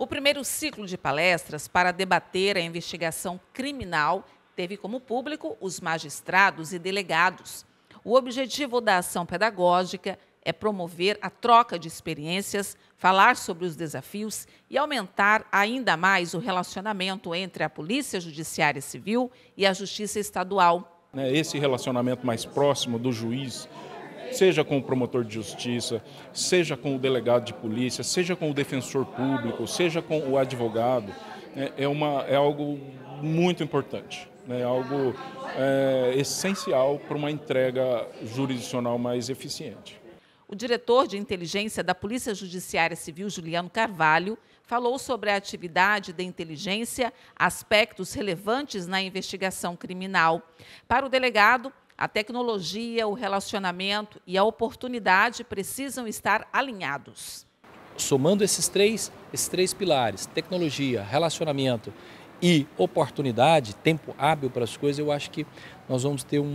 O primeiro ciclo de palestras para debater a investigação criminal teve como público os magistrados e delegados. O objetivo da ação pedagógica é promover a troca de experiências, falar sobre os desafios e aumentar ainda mais o relacionamento entre a Polícia Judiciária Civil e a Justiça Estadual. É esse relacionamento mais próximo do juiz seja com o promotor de justiça, seja com o delegado de polícia, seja com o defensor público, seja com o advogado, né, é, uma, é algo muito importante, né? É algo é, essencial para uma entrega jurisdicional mais eficiente. O diretor de inteligência da Polícia Judiciária Civil, Juliano Carvalho, falou sobre a atividade da inteligência, aspectos relevantes na investigação criminal. Para o delegado, a tecnologia, o relacionamento e a oportunidade precisam estar alinhados. Somando esses três, esses três pilares, tecnologia, relacionamento e oportunidade, tempo hábil para as coisas, eu acho que nós vamos ter um,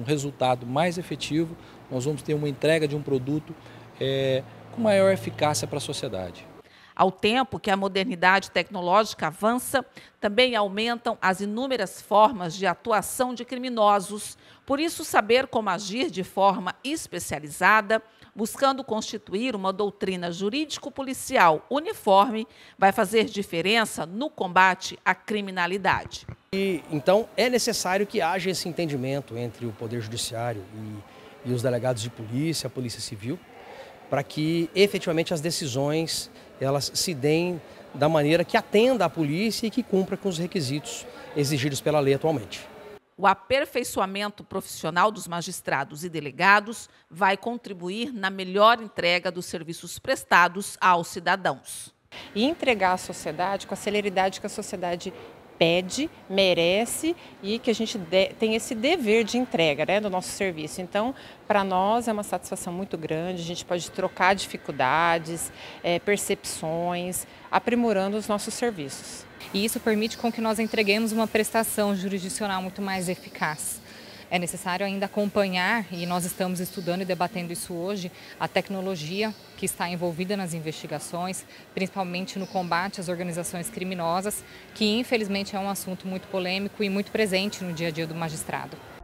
um resultado mais efetivo, nós vamos ter uma entrega de um produto é, com maior eficácia para a sociedade. Ao tempo que a modernidade tecnológica avança, também aumentam as inúmeras formas de atuação de criminosos. Por isso, saber como agir de forma especializada, buscando constituir uma doutrina jurídico-policial uniforme, vai fazer diferença no combate à criminalidade. E, então, é necessário que haja esse entendimento entre o Poder Judiciário e, e os delegados de polícia, a Polícia Civil, para que efetivamente as decisões elas se deem da maneira que atenda à polícia e que cumpra com os requisitos exigidos pela lei atualmente. O aperfeiçoamento profissional dos magistrados e delegados vai contribuir na melhor entrega dos serviços prestados aos cidadãos. E entregar à sociedade com a celeridade que a sociedade pede, merece e que a gente de, tem esse dever de entrega né, do nosso serviço. Então, para nós é uma satisfação muito grande, a gente pode trocar dificuldades, é, percepções, aprimorando os nossos serviços. E isso permite com que nós entreguemos uma prestação jurisdicional muito mais eficaz. É necessário ainda acompanhar, e nós estamos estudando e debatendo isso hoje, a tecnologia que está envolvida nas investigações, principalmente no combate às organizações criminosas, que infelizmente é um assunto muito polêmico e muito presente no dia a dia do magistrado.